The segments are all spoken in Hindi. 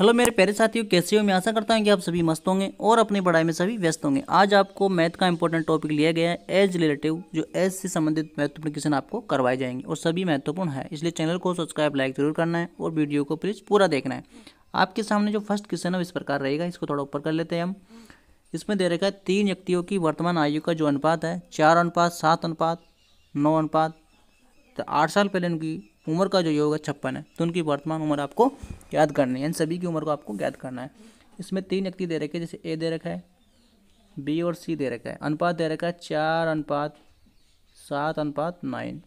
हेलो मेरे प्यारे साथियों कैसे हो मैं आशा करता हूँ कि आप सभी मस्त होंगे और अपनी पढ़ाई में सभी व्यस्त होंगे आज आपको मैथ का इंपॉर्टेंट टॉपिक लिया गया है एज रिलेटिव जो एज से संबंधित महत्वपूर्ण क्वेश्चन आपको करवाए जाएंगे और सभी महत्वपूर्ण है इसलिए चैनल को सब्सक्राइब लाइक जरूर करना है और वीडियो को प्लीज़ पूरा देखना है आपके सामने जो फर्स्ट क्वेश्चन है इस प्रकार रहेगा इसको थोड़ा ऊपर कर लेते हैं हम इसमें दे रखा है तीन व्यक्तियों की वर्तमान आयु का जो अनुपात है चार अनुपात सात अनुपात नौ अनुपात तो आठ साल पहले उनकी उम्र का जो योग है छप्पन है तो उनकी वर्तमान उम्र आपको याद करनी है इन सभी की उम्र को आपको याद करना है इसमें तीन व्यक्ति दे रखे जैसे ए दे रखा है बी और सी दे रखा है अनुपात दे रखा है चार अनुपात सात अनुपात नाइन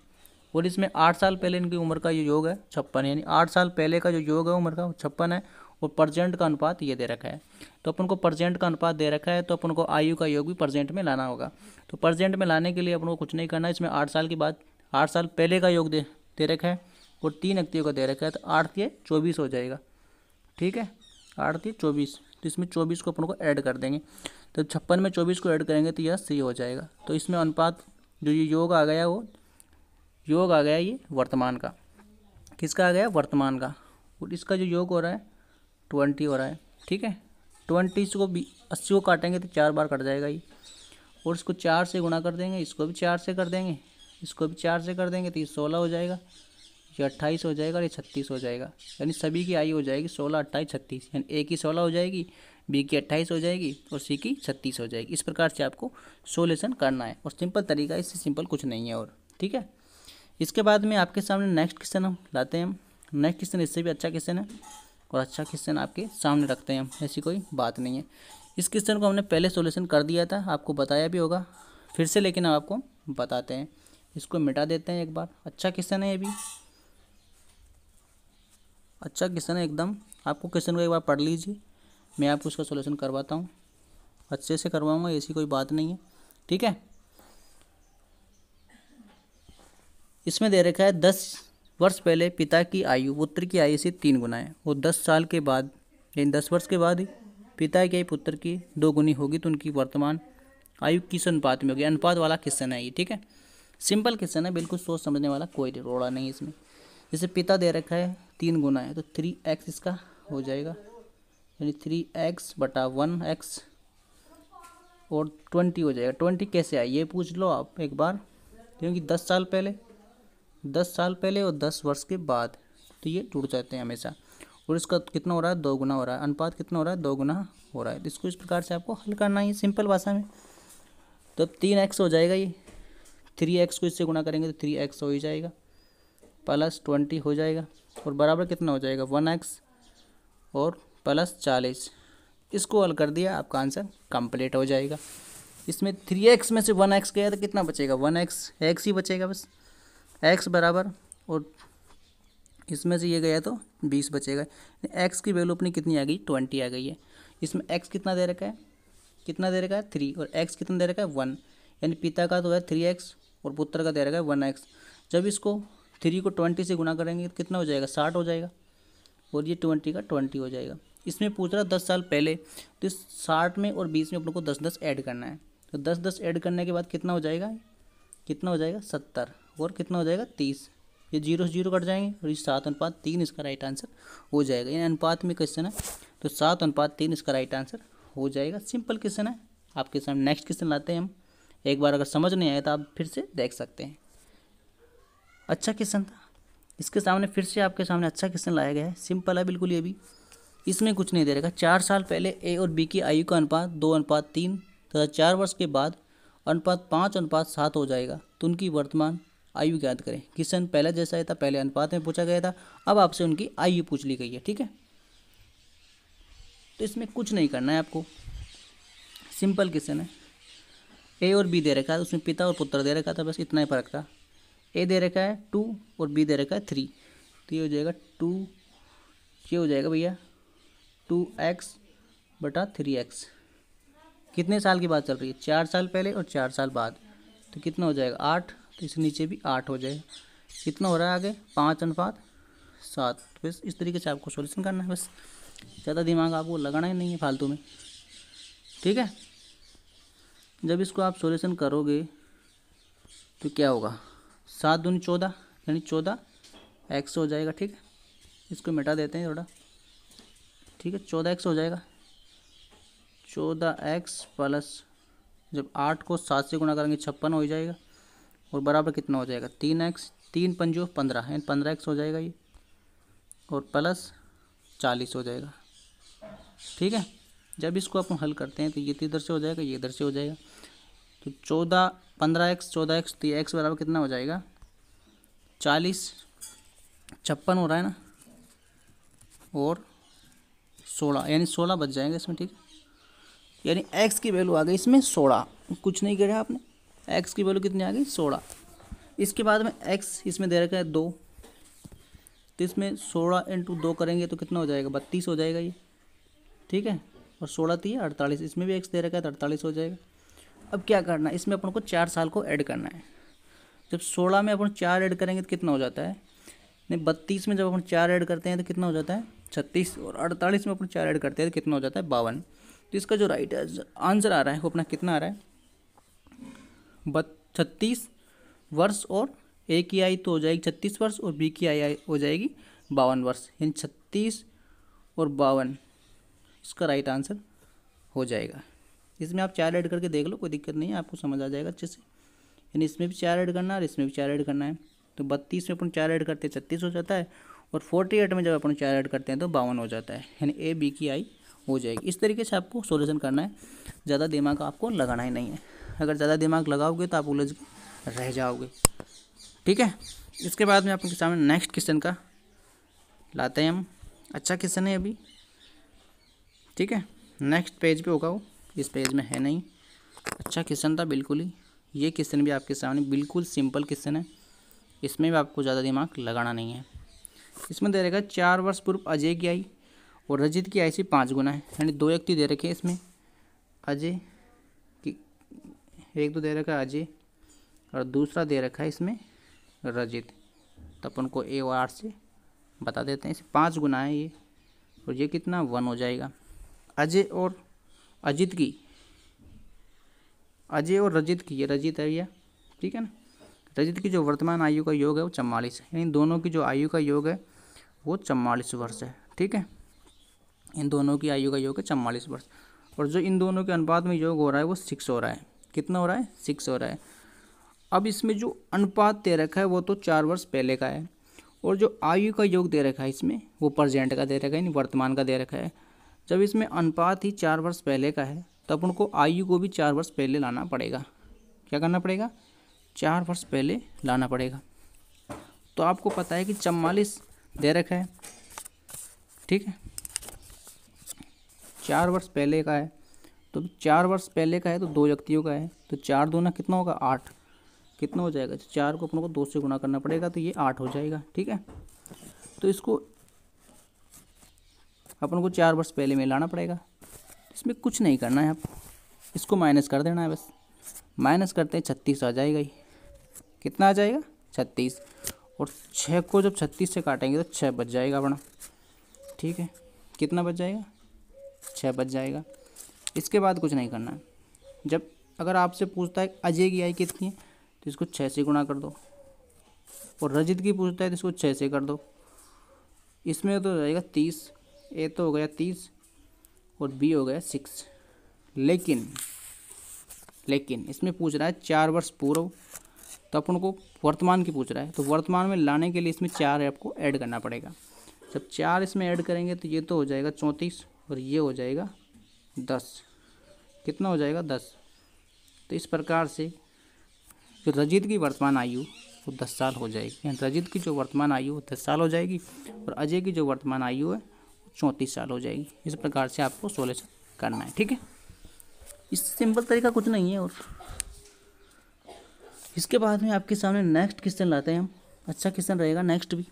और इसमें आठ साल पहले इनकी उम्र का ये योग है छप्पन यानी आठ साल पहले का जो योग है उम्र का वो छप्पन है और प्रजेंट का अनुपात ये दे रखा है तो अपन को प्रजेंट का अनुपात दे रखा है तो अपन को आयु का योग भी प्रजेंट में लाना होगा तो प्रजेंट में लाने के लिए अपन को कुछ नहीं करना इसमें आठ साल के बाद आठ साल पहले का योग दे दे रखा है और तीन अक्तियों का दे रखा है तो आठ तीय चौबीस हो जाएगा ठीक है आठ तीय चौबीस तो इसमें चौबीस को अपन को ऐड कर देंगे तो छप्पन में चौबीस को ऐड करेंगे तो यह सही हो जाएगा तो इसमें अनुपात जो ये योग आ गया वो योग आ गया ये वर्तमान का किसका आ गया वर्तमान का और इसका जो योग हो रहा है ट्वेंटी हो रहा है ठीक है ट्वेंटी इसको अस्सी को काटेंगे तो चार बार कट जाएगा ये और इसको चार से गुणा कर देंगे इसको भी चार से कर देंगे इसको भी चार से कर देंगे तो ये सोलह हो जाएगा ये अट्ठाईस हो जाएगा और ये छत्तीस हो जाएगा यानी सभी की आई हो जाएगी सोलह अट्ठाईस छत्तीस यानी ए की सोलह हो जाएगी बी की अट्ठाईस हो जाएगी और सी की छत्तीस हो जाएगी इस प्रकार से आपको सोल्यूशन करना है और सिंपल तरीका इससे सिंपल कुछ नहीं है और ठीक है इसके बाद में आपके सामने नेक्स्ट क्वेश्चन हम लाते हैं नेक्स्ट क्वेश्चन इससे भी अच्छा क्वेश्चन है और अच्छा क्वेश्चन आपके सामने रखते हैं हम ऐसी कोई बात नहीं है इस क्वेश्चन को हमने पहले सोल्यूशन कर दिया था आपको बताया भी होगा फिर से लेकिन हम आपको बताते हैं इसको मिटा देते हैं एक बार अच्छा क्वेश्चन है ये भी अच्छा क्वेश्चन है एकदम आपको क्वेश्चन को एक बार पढ़ लीजिए मैं आपको उसका सोल्यूशन करवाता हूँ अच्छे से करवाऊँगा ऐसी कोई बात नहीं है ठीक है इसमें दे रखा है दस वर्ष पहले पिता की आयु पुत्र की आयु से तीन गुना है वो दस साल के बाद यानी दस वर्ष के बाद ही पिता के पुत्र की दो गुनी होगी तो उनकी वर्तमान आयु किस अनुपात में होगी अनुपात वाला क्वेश्चन है ये ठीक है सिंपल क्वेश्चन है बिल्कुल सोच समझने वाला कोई रोड़ा नहीं इसमें जैसे पिता दे रखा है तीन गुना है तो थ्री एक्स इसका हो जाएगा यानी थ्री एक्स बटा वन एक्स और ट्वेंटी हो जाएगा ट्वेंटी कैसे आई ये पूछ लो आप एक बार क्योंकि दस साल पहले दस साल पहले और दस वर्ष के बाद तो ये टूट जाते हैं हमेशा और इसका कितना हो रहा है दो गुना हो रहा है अनुपात कितना हो रहा है दो गुना हो रहा है तो इसको इस प्रकार से आपको हल करना है सिंपल भाषा में तो तीन एक्स हो जाएगा ये थ्री एक्स को इससे गुणा करेंगे तो थ्री एक्स हो ही जाएगा प्लस ट्वेंटी हो जाएगा और बराबर कितना हो जाएगा वन एक्स और प्लस चालीस इसको हल कर दिया आपका आंसर कंप्लीट हो जाएगा इसमें थ्री एक्स में से वन एक्स गया तो कितना बचेगा वन एक्स एक्स ही बचेगा बस एक्स बराबर और इसमें से ये गया तो बीस बचेगा एक्स की वैल्यू अपनी कितनी आ गई ट्वेंटी आ गई है इसमें एक्स कितना दे रखा है कितना दे रखा है थ्री और एक्स कितना दे रखा है वन यानी पिता का तो है थ्री एक्स और पुत्र का दे रखा है वन एक्स जब इसको थ्री को ट्वेंटी से गुना करेंगे तो कितना हो जाएगा साठ हो जाएगा और ये ट्वेंटी का ट्वेंटी हो जाएगा इसमें पूछ रहा दस साल पहले तो इस साठ में और बीस में अपन को दस दस ऐड करना है तो दस दस ऐड करने के बाद कितना हो जाएगा कितना हो जाएगा सत्तर और कितना हो जाएगा तीस ये जीरो से जीरो कट जाएंगे और ये सात अनुपात तीन इसका राइट आंसर हो जाएगा यानी अनुपात में क्वेश्चन है तो सात अनुपात तीन इसका राइट आंसर हो जाएगा सिंपल क्वेश्चन है आपके सामने नेक्स्ट क्वेश्चन लाते हैं हम एक बार अगर समझ नहीं आया तो आप फिर से देख सकते हैं अच्छा क्वेश्चन था इसके सामने फिर से आपके सामने अच्छा क्वेश्चन लाया गया है सिंपल है बिल्कुल ये भी इसमें कुछ नहीं दे रहेगा चार साल पहले ए और बी की आयु का अनुपात दो अनुपात तीन तथा चार वर्ष के बाद अनुपात पाँच अनुपात सात हो जाएगा तो उनकी वर्तमान आयु ज्ञात करें क्वेश्चन पहले जैसा ही था पहले अनुपात में पूछा गया था अब आपसे उनकी आयु पूछ ली गई है ठीक है तो इसमें कुछ नहीं करना है आपको सिंपल क्वेश्चन है ए और बी दे रखा है उसमें पिता और पुत्र दे रखा था बस इतना ही फर्क था ए दे रखा है टू और बी दे रखा है थ्री तो ये हो जाएगा टू ये हो जाएगा भैया टू एक्स बटा थ्री एक्स कितने साल की बात चल रही है चार साल पहले और चार साल बाद तो कितना हो जाएगा आठ तो इसके नीचे भी आठ हो जाएगा कितना हो रहा है आगे पाँच अनुपात सात तो बस इस तरीके से आपको सोल्यूशन करना है बस ज़्यादा दिमाग आपको लगाना ही नहीं है फालतू में ठीक है जब इसको आप सोल्यूशन करोगे तो क्या होगा सात दूनी चौदह यानी चौदह एक्स हो जाएगा ठीक है इसको मिटा देते हैं थोड़ा ठीक है चौदह एक्स हो जाएगा चौदह एक्स प्लस जब आठ को सात से गुणा करेंगे छप्पन हो जाएगा और बराबर कितना हो जाएगा तीन एक्स तीन पंजो पंद्रह यानी पंद्रह एक्स हो जाएगा ये और प्लस चालीस हो जाएगा ठीक है जब इसको अपन हल करते हैं तो ये तो इधर से हो जाएगा ये इधर से हो जाएगा तो चौदह पंद्रह एक्स चौदह एक्स तो एक्स बराबर कितना हो जाएगा चालीस छप्पन हो रहा है ना और सोलह यानी सोलह बच जाएंगे इसमें ठीक यानी एक्स की वैल्यू आ गई इसमें सोलह कुछ नहीं करा आपने एक्स की वैल्यू कितनी आ गई सोलह इसके बाद में एक्स इसमें दे रखा है दो तो इसमें सोलह इंटू दो करेंगे तो कितना हो जाएगा बत्तीस हो जाएगा ये ठीक है और सोलह तीन अड़तालीस इसमें भी एक्स दे रखा है तो अड़तालीस हो जाएगा अब क्या करना है इसमें अपन को चार साल को ऐड करना है जब सोलह में अपन चार ऐड करेंगे तो कितना हो जाता है नहीं बत्तीस में जब अपन चार ऐड करते हैं तो कितना हो जाता है छत्तीस और अड़तालीस में अपन चार ऐड करते हैं तो कितना हो जाता है बावन तो इसका जो राइट आंसर आ रहा है वो अपना कितना आ रहा है बत छत्तीस वर्ष और ए की आई तो हो जाएगी छत्तीस वर्ष और बी की आई हो जाएगी बावन वर्ष यानी छत्तीस और बावन इसका राइट आंसर हो जाएगा इसमें आप चार ऐड करके देख लो कोई दिक्कत नहीं है आपको समझ आ जाएगा अच्छे से यानी इसमें भी चार ऐड करना है और इसमें भी चार ऐड करना है तो बत्तीस में अपन चार ऐड करते हैं छत्तीस हो जाता है और फोर्टी एट में जब अपन चार ऐड करते हैं तो बावन हो जाता है यानी ए बी की आई हो जाएगी इस तरीके से आपको सोल्यूशन करना है ज़्यादा दिमाग आपको लगाना ही नहीं है अगर ज़्यादा दिमाग लगाओगे तो आप उलझ के रह जाओगे ठीक है इसके बाद में आपके सामने नेक्स्ट क्वेश्चन का लाते हैं हम अच्छा क्वेश्चन है अभी ठीक है नेक्स्ट पेज पे होगा वो इस पेज में है नहीं अच्छा क्वेश्चन था बिल्कुल ही ये क्वेश्चन भी आपके सामने बिल्कुल सिंपल क्वेश्चन है इसमें भी आपको ज़्यादा दिमाग लगाना नहीं है इसमें दे है चार वर्ष पूर्व अजय की आई और रजित की आई सी पाँच गुना है यानी दो व्यक्ति तो दे रखे हैं इसमें अजय की एक तो दे रखा है अजय और दूसरा दे रखा है इसमें रजित तो अपन को ए आर से बता देते हैं इसे पाँच गुना है ये और ये कितना वन हो जाएगा अजय और अजित की अजय और रजित की ये रजित है भैया ठीक है ना रजित की जो वर्तमान आयु का योग है वो चम्वालीस है इन दोनों की जो आयु का योग है वो चम्वालीस वर्ष है ठीक है इन दोनों की आयु का योग है चम्वालीस वर्ष और जो इन दोनों के अनुपात में योग हो रहा है वो सिक्स हो रहा है कितना हो रहा है सिक्स हो रहा है अब इसमें जो अनुपात दे रखा है वो तो चार वर्ष पहले का है और जो आयु का योग दे रखा है इसमें वो प्रजेंट का दे रखा है यानी वर्तमान का दे रखा है जब इसमें अनुपात ही चार वर्ष पहले का है तो अपन को आयु को भी चार वर्ष पहले लाना पड़ेगा क्या करना पड़ेगा चार वर्ष पहले लाना पड़ेगा तो आपको पता है कि चम्मालीस दे रखा है ठीक है चार वर्ष पहले का है तो चार वर्ष पहले का है तो दो व्यक्तियों का है तो चार दोना कितना होगा आठ कितना हो जाएगा चार को अपनों को दो से गुणा करना पड़ेगा तो ये आठ हो जाएगा ठीक है तो इसको अपन को चार वर्ष पहले में लाना पड़ेगा इसमें कुछ नहीं करना है आपको इसको माइनस कर देना है बस माइनस करते हैं छत्तीस आ जाएगा ही कितना आ जाएगा छत्तीस और छः को जब छत्तीस से काटेंगे तो छः बच जाएगा अपना ठीक है कितना बच जाएगा छः बच जाएगा इसके बाद कुछ नहीं करना है जब अगर आपसे पूछता है अजय की आई कितनी है तो इसको छः से गुणा कर दो और रजित की पूछता है तो इसको छः से कर दो इसमें तो जाएगा तीस ए तो हो गया तीस और बी हो गया सिक्स लेकिन लेकिन इसमें पूछ रहा है चार वर्ष पूर्व तो अपन को वर्तमान की पूछ रहा है तो वर्तमान में लाने के लिए इसमें चार आपको ऐड करना पड़ेगा जब चार इसमें ऐड करेंगे तो ये तो हो जाएगा चौंतीस और ये हो जाएगा दस कितना हो जाएगा दस तो इस प्रकार से जो रजित की वर्तमान आयु वो दस साल हो जाएगी यानी रजित की जो वर्तमान आयु वो दस साल हो जाएगी और अजय की जो वर्तमान आयु है चौंतीस साल हो जाएगी इस प्रकार से आपको सोल्यूशन करना है ठीक है इस सिंपल तरीका कुछ नहीं है और इसके बाद में आपके सामने नेक्स्ट क्वेश्चन लाते हैं हम अच्छा क्वेश्चन रहेगा नेक्स्ट भी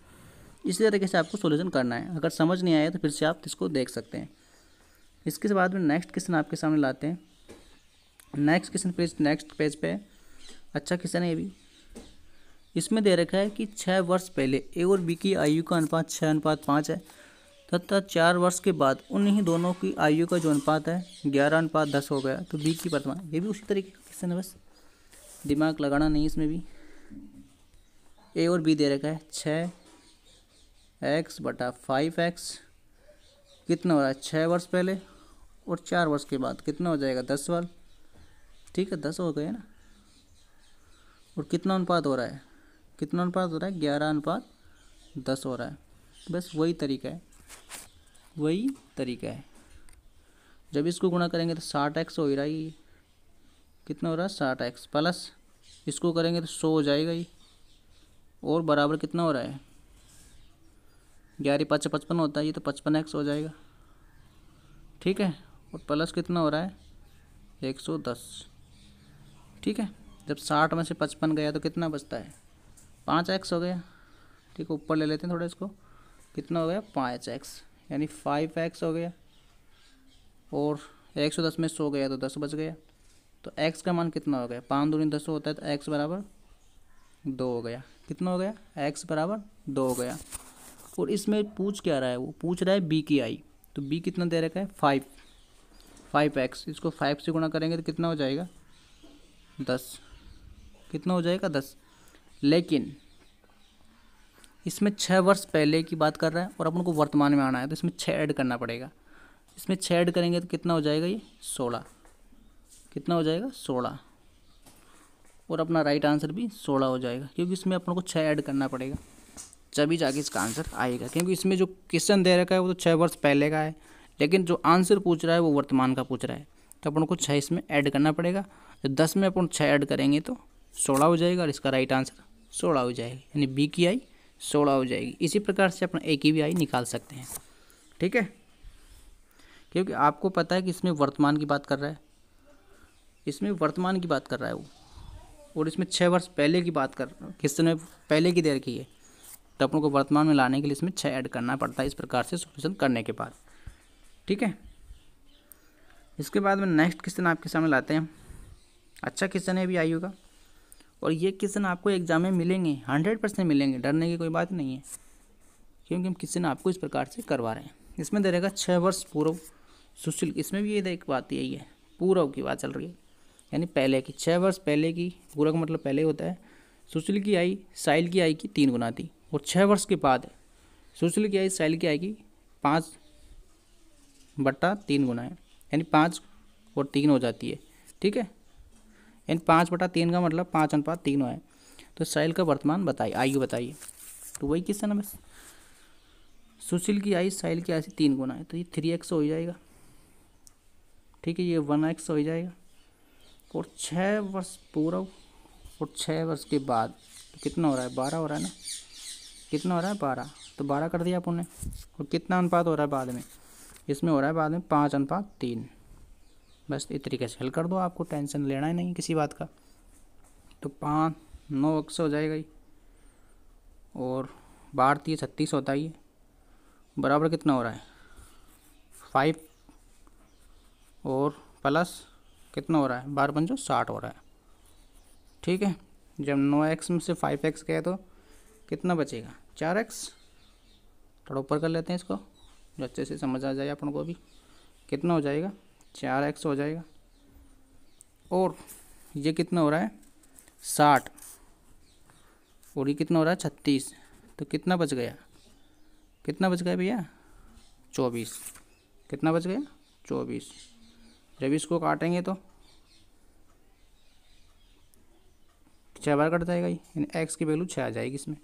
इसी तरीके से आपको सोल्यूशन करना है अगर समझ नहीं आया तो फिर से आप इसको देख सकते हैं इसके बाद में नेक्स्ट क्वेश्चन आपके सामने लाते हैं next question page next page पे अच्छा क्वेश्चन है ये भी इसमें दे रखा है कि छः वर्ष पहले ए और बी की आयु का अनुपात छः अनुपात पाँच है तथा चार वर्ष के बाद उन्हीं दोनों की आयु का जो अनुपात है ग्यारह अनुपात दस हो गया तो बी की प्रतिमा ये भी उसी तरीके का क्वेश्चन है बस दिमाग लगाना नहीं इसमें भी ए और बी दे रखा है छः एक्स बटा फाइव एक्स कितना हो रहा है छः वर्ष पहले और चार वर्ष के बाद कितना हो जाएगा दस वर्ष ठीक है दस हो गए ना और कितना अनुपात हो रहा है कितना अनुपात हो रहा है ग्यारह अनुपात दस हो रहा है बस वही तरीका है वही तरीका है जब इसको गुणा करेंगे तो साठ एक्स हो ही रहा ही कितना हो रहा है साठ एक्स प्लस इसको करेंगे तो सौ हो जाएगा ही और बराबर कितना हो रहा है ग्यारह पाँच पचपन होता है ये तो पचपन एक्स हो जाएगा ठीक है और प्लस कितना हो रहा है एक सौ दस ठीक है जब साठ में से पचपन गया तो कितना बचता है पाँच एक्स हो गया ठीक है ऊपर ले लेते हैं थोड़ा इसको कितना हो गया पाँच एक्स यानी फाइव एक्स हो गया और एक सौ दस में सौ गया तो दस बच गया तो एक्स का मान कितना हो गया पाँच दूनी दस होता है तो एक्स बराबर दो हो गया कितना हो गया एक्स बराबर दो हो गया और इसमें पूछ क्या रहा है वो पूछ रहा है बी की आई तो बी कितना दे रखा है फाइव फाइव एक्स इसको फाइव से गुणा करेंगे तो कितना हो जाएगा दस कितना हो जाएगा दस लेकिन इसमें छः वर्ष पहले की बात कर रहा है और अपन को वर्तमान में आना है तो इसमें छः ऐड करना पड़ेगा इसमें छः ऐड करेंगे तो कितना हो जाएगा ये सोलह कितना हो जाएगा सोलह और अपना राइट आंसर भी सोलह हो जाएगा क्योंकि इसमें अपन को छः ऐड करना पड़ेगा तभी जाके इसका आंसर आएगा क्योंकि इसमें जो क्वेश्चन दे रखा है वो तो छः वर्ष पहले का है लेकिन जो आंसर पूछ रहा है वो वर्तमान का पूछ रहा है तो अपन को छः इसमें ऐड करना पड़ेगा तो दस में अपन छः ऐड करेंगे तो सोलह हो जाएगा और इसका राइट आंसर सोलह हो जाएगा यानी बी की आई सोलह हो जाएगी इसी प्रकार से अपना ए की भी आई निकाल सकते हैं ठीक है क्योंकि आपको पता है कि इसमें वर्तमान की बात कर रहा है इसमें वर्तमान की बात कर रहा है वो और इसमें छः वर्ष पहले की बात कर किसने पहले की देर की है तो अपन को वर्तमान में लाने के लिए इसमें छः ऐड करना पड़ता है इस प्रकार से सोल्यूशन करने के बाद ठीक है इसके बाद में नेक्स्ट क्वेश्चन आपके सामने लाते हैं अच्छा क्वेश्चन है भी आई होगा और ये क्वेश्चन आपको एग्जाम में मिलेंगे हंड्रेड परसेंट मिलेंगे डरने की कोई बात नहीं है क्योंकि हम क्वेश्चन आपको इस प्रकार से करवा रहे हैं इसमें दे रहेगा छः वर्ष पूर्व सुशील इसमें भी ये एक बात यही है पूर्व की बात चल रही है यानी पहले की छः वर्ष पहले की पूर्व का मतलब पहले होता है सुशील की आई साइल की आई की तीन गुना थी और छः वर्ष के बाद सुशील की आई साइल की आई की पाँच बट्टा तीन गुना है यानी पाँच और तीन हो जाती है ठीक है यानी पाँच बटा तीन का मतलब पाँच अनुपात तीनों है तो साइल का वर्तमान बताइए आयु बताइए तो वही किस्सा ना बस सुशील की आयु साइल की आयु से तीन गुना है तो ये थ्री एक्स हो जाएगा ठीक है ये वन एक्स हो जाएगा और छः वर्ष पूरा और छः वर्ष के बाद तो कितना हो रहा है बारह हो रहा है ना कितना हो रहा है बारह तो बारह कर दिया आप और कितना अनुपात हो रहा है बाद में इसमें हो रहा है बाद में पाँच अनुपात तीन बस इस तरीके से हल कर दो आपको टेंशन लेना ही नहीं किसी बात का तो पाँच नौ अक्स हो जाएगा ये और भारतीय छत्तीस होता ही बराबर कितना हो रहा है फाइव और प्लस कितना हो रहा है बारह पंचो साठ हो रहा है ठीक है जब नौ एक्स में से फाइव एक्स गया तो कितना बचेगा चार एक्स थोड़ा ऊपर कर लेते हैं इसको जो अच्छे से समझ आ जाए अपन को भी कितना हो जाएगा चार एक्स हो जाएगा और ये कितना हो रहा है साठ और ये कितना हो रहा है छत्तीस तो कितना बच गया कितना बच गया भैया चौबीस कितना बच गया चौबीस जब इसको काटेंगे तो छः बार कट जाएगा ये एक्स की वैल्यू छः आ जाएगी इसमें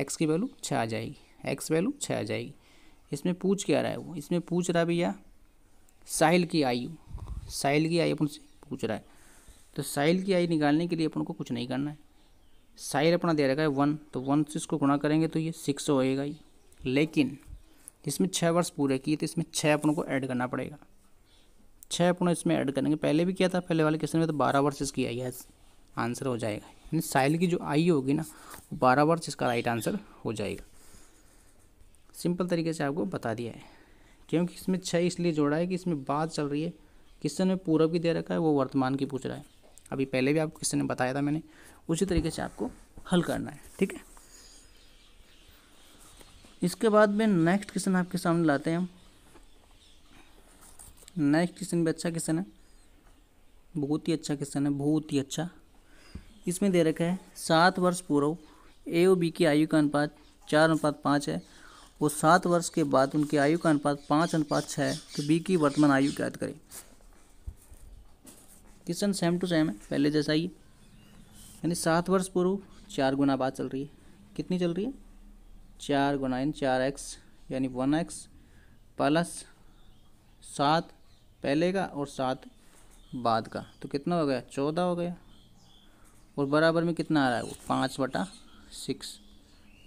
एक्स की वैल्यू छः आ जाएगी एक्स वैल्यू छः आ जाएगी इसमें पूछ क्या रहा है वो इसमें पूछ रहा भैया साहिल की आयु साहिल की आयु अपन से पूछ रहा है तो साहिल की आयु निकालने के लिए अपन को कुछ नहीं करना है साहिल अपना दे रखा है वन तो वन से इसको गुणा करेंगे तो ये सिक्स होएगा ही लेकिन इसमें छः वर्ष पूरे किए तो इसमें छः अपन को ऐड करना पड़ेगा छः अपन इसमें ऐड करेंगे पहले भी किया था पहले वाले क्वेश्चन में तो बारह वर्ष इसकी आई है आंसर हो जाएगा यानी साहिल की जो आयु होगी ना वो बारह वर्ष इसका राइट आंसर हो जाएगा सिंपल तरीके से आपको बता दिया है क्योंकि इसमें छः इसलिए जोड़ा है कि इसमें बात चल रही है क्वेश्चन में पूरब की दे रखा है वो वर्तमान की पूछ रहा है अभी पहले भी आपको क्वेश्चन ने बताया था मैंने उसी तरीके से आपको हल करना है ठीक है इसके बाद में नेक्स्ट क्वेश्चन आपके सामने लाते हैं हम नेक्स्ट क्वेश्चन भी अच्छा क्वेश्चन है बहुत ही अच्छा क्वेश्चन है बहुत ही अच्छा इसमें दे रखा है सात वर्ष पूर्व ए ओ बी की आयु का अनुपात चार अनुपात पाँच है वो सात वर्ष के बाद उनकी आयु का अनुपात पाँच अनुपात छः है तो बी की वर्तमान आयु ज्ञात करें क्वेश्चन सेम टू सेम है पहले जैसा ही यानी सात वर्ष पूर्व चार गुना बात चल रही है कितनी चल रही है चार गुना इन चार एक्स यानी वन एक्स प्लस सात पहले का और सात बाद का तो कितना हो गया चौदह हो गया और बराबर में कितना आ रहा है वो पाँच बटा सिक्स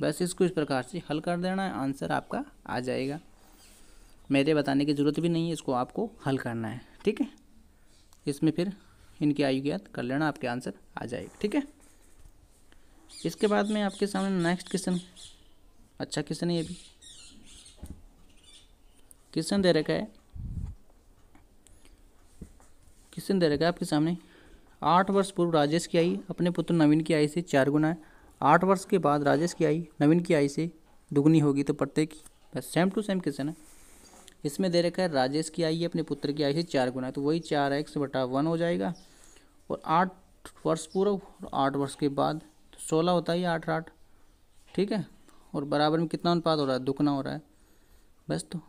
बस इसको इस प्रकार से हल कर देना है आंसर आपका आ जाएगा मेरे बताने की ज़रूरत भी नहीं है इसको आपको हल करना है ठीक है इसमें फिर इनकी आयु ज्ञात कर लेना आपके आंसर आ जाएगा ठीक है इसके बाद में आपके सामने नेक्स्ट क्वेश्चन अच्छा क्वेश्चन है ये भी क्वेश्चन दे रखा है क्वेश्चन दे रखा है आपके सामने आठ वर्ष पूर्व राजेश की आई अपने पुत्र नवीन की आई से चार गुना है आठ वर्ष के बाद राजेश की आई नवीन की आई से दुगनी होगी तो प्रत्येक की बस सेम टू सेम क्वेश्चन है इसमें दे रखा है राजेश की आई है अपने पुत्र की आई से चार गुना तो वही चार एक्स बटा वन हो जाएगा और आठ वर्ष पूरा और आठ वर्ष के बाद तो सोलह होता है आठ आठ ठीक है और बराबर में कितना अनुपात हो रहा है दुगना हो रहा है बस तो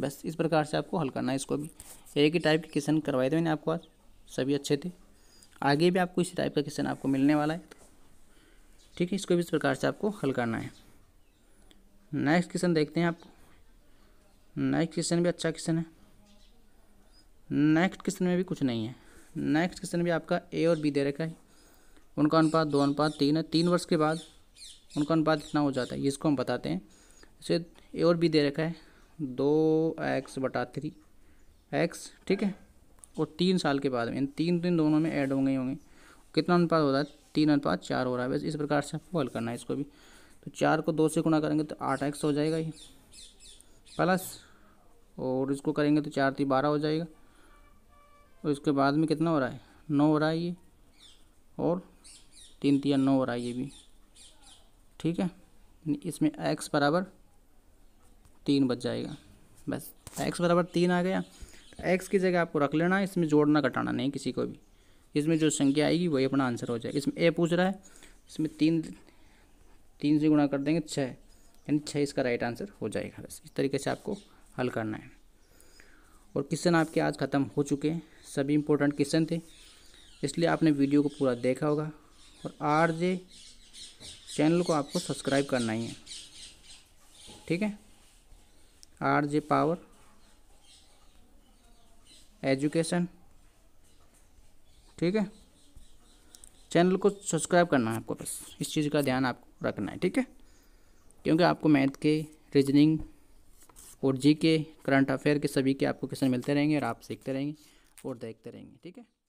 बस इस प्रकार से आपको हल करना है इसको भी एक ही टाइप के क्वेश्चन करवाए थे मैंने आपको आज सभी अच्छे थे आगे भी आपको इसी टाइप का क्वेश्चन आपको मिलने वाला है ठीक है इसको भी इस प्रकार से आपको हल करना है नेक्स्ट क्वेश्चन देखते हैं आप नेक्स्ट क्वेश्चन भी अच्छा क्वेश्चन है नेक्स्ट क्वेश्चन में भी कुछ नहीं है नेक्स्ट क्वेश्चन भी आपका ए और बी दे रखा है उनका अनुपात दो अनुपात तीन है तीन वर्ष के बाद उनका अनुपात कितना हो जाता है इसको हम बताते हैं इसे ए और बी दे रखा है दो एक्स बटा थ्री एक्स ठीक है और तीन साल के बाद में इन तीन दिन दोनों में ऐड होंगे ही होंगे कितना अनुपात होता है तीन अनुपात चार हो रहा है बस इस प्रकार से आपको हल करना है इसको भी तो चार को दो से गुणा करेंगे तो आठ एक्स हो जाएगा ये प्लस और इसको करेंगे तो चार ती बारह हो जाएगा और इसके बाद में कितना हो रहा है नौ हो रहा है ये और तीन तीन नौ हो रहा है ये भी ठीक है इसमें एक्स बराबर तीन बच जाएगा बस एक्स बराबर तीन आ गया एक्स की जगह आपको रख लेना है इसमें जोड़ना घटाना नहीं किसी को भी इसमें जो संख्या आएगी वही अपना आंसर हो जाएगा इसमें ए पूछ रहा है इसमें तीन तीन से गुणा कर देंगे छः यानी छः इसका राइट आंसर हो जाएगा बस इस तरीके से आपको हल करना है और क्वेश्चन आपके आज ख़त्म हो चुके हैं सभी इंपॉर्टेंट क्वेश्चन थे इसलिए आपने वीडियो को पूरा देखा होगा और आर जे चैनल को आपको सब्सक्राइब करना ही है ठीक है आर जे पावर एजुकेशन ठीक है चैनल को सब्सक्राइब करना है आपको बस इस चीज़ का ध्यान आपको रखना है ठीक है क्योंकि आपको मैथ के रीजनिंग और जी के करंट अफेयर के सभी के आपको क्वेश्चन मिलते रहेंगे और आप सीखते रहेंगे और देखते रहेंगे ठीक है